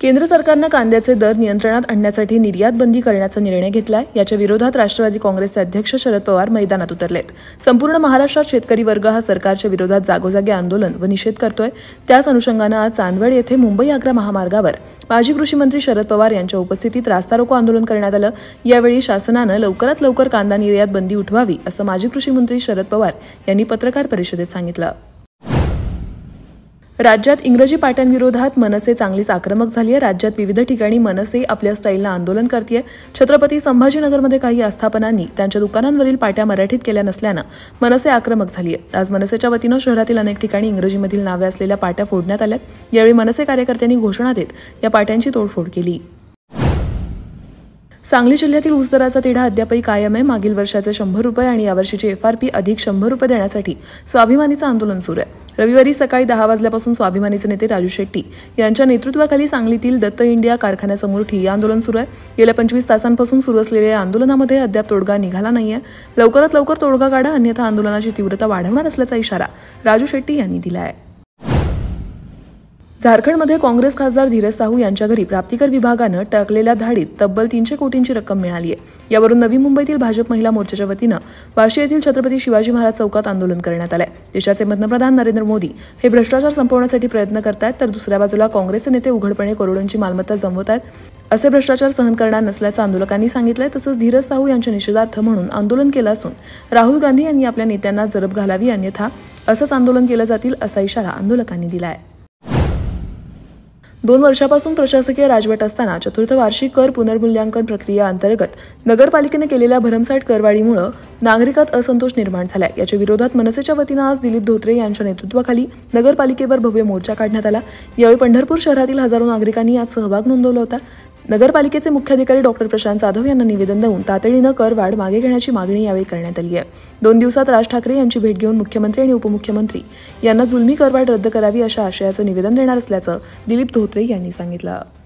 केंद्र सरकारनं कांद्याचे दर नियंत्रणात आणण्यासाठी निर्यात बंदी करण्याचा निर्णय घेतलाय याच्या विरोधात राष्ट्रवादी काँग्रेसचे अध्यक्ष शरद पवार मैदानात उतरलेत संपूर्ण महाराष्ट्रात शेतकरी वर्ग हा सरकारच्या विरोधात जागोजागी आंदोलन व निषेध करतोय त्याच अनुषंगानं आज चांदवड येथे मुंबई आग्रा महामार्गावर माजी कृषी मंत्री शरद पवार यांच्या उपस्थितीत रास्ता रोको आंदोलन करण्यात आलं यावेळी शासनानं लवकरात लवकर कांदा निर्यात बंदी उठवावी असं माजी कृषी मंत्री शरद पवार यांनी पत्रकार परिषदेत सांगितलं राज्यात इंग्रजी पाट्यांविरोधात मनसे चांगलीच आक्रमक झाली आहे राज्यात विविध ठिकाणी मनसे आपल्या स्टाईलला आंदोलन करते छत्रपती संभाजीनगरमध्ये काही आस्थापनांनी त्यांच्या दुकानांवरील पाट्या मराठीत केल्या नसल्यानं मनसे आक्रमक झाली आहे आज मनसेच्या वतीनं शहरातील अनेक ठिकाणी इंग्रजीमधील नावे असलेल्या पाट्या फोडण्यात आल्या यावेळी मनसे कार्यकर्त्यांनी घोषणा देत या पाट्यांची तोडफोड केली सांगली जिल्ह्यातील ऊस दराचा तिढा अद्यापही कायम आहे मागील वर्षाचे शंभर रुपये आणि यावर्षीची एफआरपी अधिक शंभर रुपये देण्यासाठी स्वाभिमानीचं आंदोलन सुरू आहे रविवारी सकाळी दहा वाजल्यापासून स्वाभिमानीचे नेते राजू शेट्टी यांच्या नेतृत्वाखाली सांगलीतील दत्त इंडिया कारखान्यासमोर ठिय्या आंदोलन सुरू आहे गेल्या पंचवीस तासांपासून सुरू असलेल्या या आंदोलनामध्ये अद्याप तोडगा निघाला नाहीये लवकरात लवकर तोडगा काढा अन्यथा आंदोलनाची तीव्रता वाढवणार असल्याचा इशारा राजू शेट्टी यांनी दिला आहे झारखंडमध्ये काँग्रेस खासदार धीरज साहू यांच्या घरी प्राप्तिकर विभागानं टाकलेल्या धाडीत तब्बल तीनशे कोटींची रक्कम मिळाली आहे यावरून नवी मुंबईतील भाजप महिला मोर्चाच्या वतीनं वाशी येथील छत्रपती शिवाजी महाराज चौकात आंदोलन करण्यात आलं देशाचे पंतप्रधान नरेंद्र मोदी हे भ्रष्टाचार संपवण्यासाठी प्रयत्न करतायत तर दुसऱ्या बाजूला काँग्रेसचे नेते उघडपणे करोडोंची मालमत्ता जमवत आहेत असे भ्रष्टाचार सहन करणार नसल्याचं आंदोलकांनी सांगितलंय तसंच धीरज साहू यांच्या निषेधार्थ म्हणून आंदोलन केलं असून राहुल गांधी यांनी आपल्या नेत्यांना जरब घालावी अन्यथा असंच आंदोलन केलं जातील असा इशारा आंदोलकांनी दिला आहे दोन वर्षापासून प्रशासकीय राजवट असताना चतुर्थ वार्षिक कर पुनर्मूल्यांकन प्रक्रिया अंतर्गत नगरपालिकेने केलेल्या भरमसाठ करवाढीमुळे नागरिकात असंतोष निर्माण झाला याच्या विरोधात मनसेच्या वतीनं आज दिलीप धोत्रे यांच्या नेतृत्वाखाली नगरपालिकेवर भव्य मोर्चा काढण्यात आला यावेळी पंढरपूर शहरातील हजारो नागरिकांनी यात सहभाग नोंदवला होता नगरपालिकेचे मुख्याधिकारी डॉक्टर प्रशांत जाधव यांना निवेदन देऊन तातडीनं करवाढ मागे घेण्याची मागणी यावेळी करण्यात आली आहे दोन दिवसात राज ठाकरे यांची भेट घेऊन मुख्यमंत्री आणि उपमुख्यमंत्री यांना जुलमी करवाढ रद्द करावी अशा आशयाचं निवेदन देणार असल्याचं दिलीप धोत्रे यांनी सांगितलं